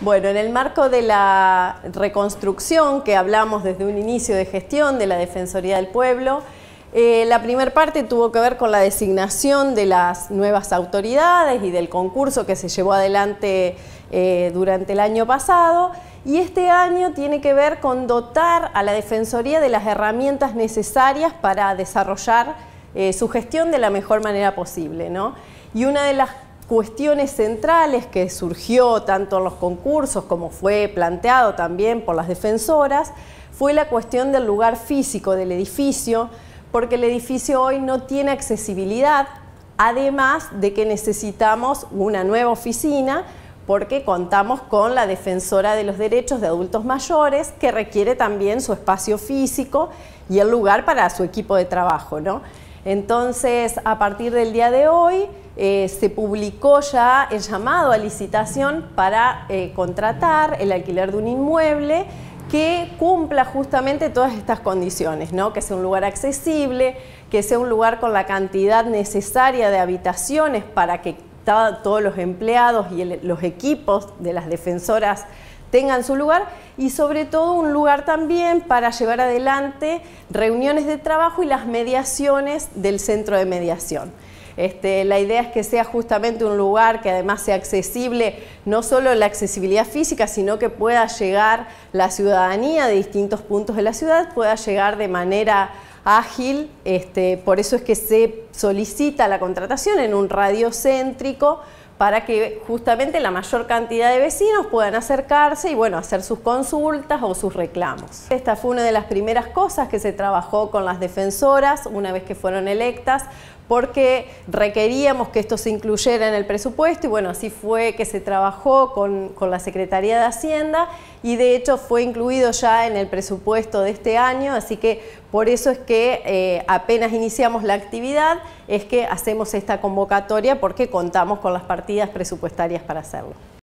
Bueno, en el marco de la reconstrucción que hablamos desde un inicio de gestión de la Defensoría del Pueblo, eh, la primera parte tuvo que ver con la designación de las nuevas autoridades y del concurso que se llevó adelante eh, durante el año pasado. Y este año tiene que ver con dotar a la Defensoría de las herramientas necesarias para desarrollar eh, su gestión de la mejor manera posible. Y una de las cuestiones centrales que surgió tanto en los concursos como fue planteado también por las defensoras fue la cuestión del lugar físico del edificio, porque el edificio hoy no tiene accesibilidad, además de que necesitamos una nueva oficina porque contamos con la defensora de los derechos de adultos mayores que requiere también su espacio físico y el lugar para su equipo de trabajo, ¿no? Entonces, a partir del día de hoy, eh, se publicó ya el llamado a licitación para eh, contratar el alquiler de un inmueble que cumpla justamente todas estas condiciones, ¿no? que sea un lugar accesible, que sea un lugar con la cantidad necesaria de habitaciones para que todos los empleados y los equipos de las defensoras tengan su lugar y sobre todo un lugar también para llevar adelante reuniones de trabajo y las mediaciones del centro de mediación. Este, la idea es que sea justamente un lugar que además sea accesible, no solo la accesibilidad física, sino que pueda llegar la ciudadanía de distintos puntos de la ciudad, pueda llegar de manera ágil, este, por eso es que se solicita la contratación en un radio céntrico para que justamente la mayor cantidad de vecinos puedan acercarse y bueno, hacer sus consultas o sus reclamos. Esta fue una de las primeras cosas que se trabajó con las defensoras una vez que fueron electas porque requeríamos que esto se incluyera en el presupuesto y bueno, así fue que se trabajó con, con la Secretaría de Hacienda y de hecho fue incluido ya en el presupuesto de este año, así que por eso es que eh, apenas iniciamos la actividad, es que hacemos esta convocatoria porque contamos con las partidas presupuestarias para hacerlo.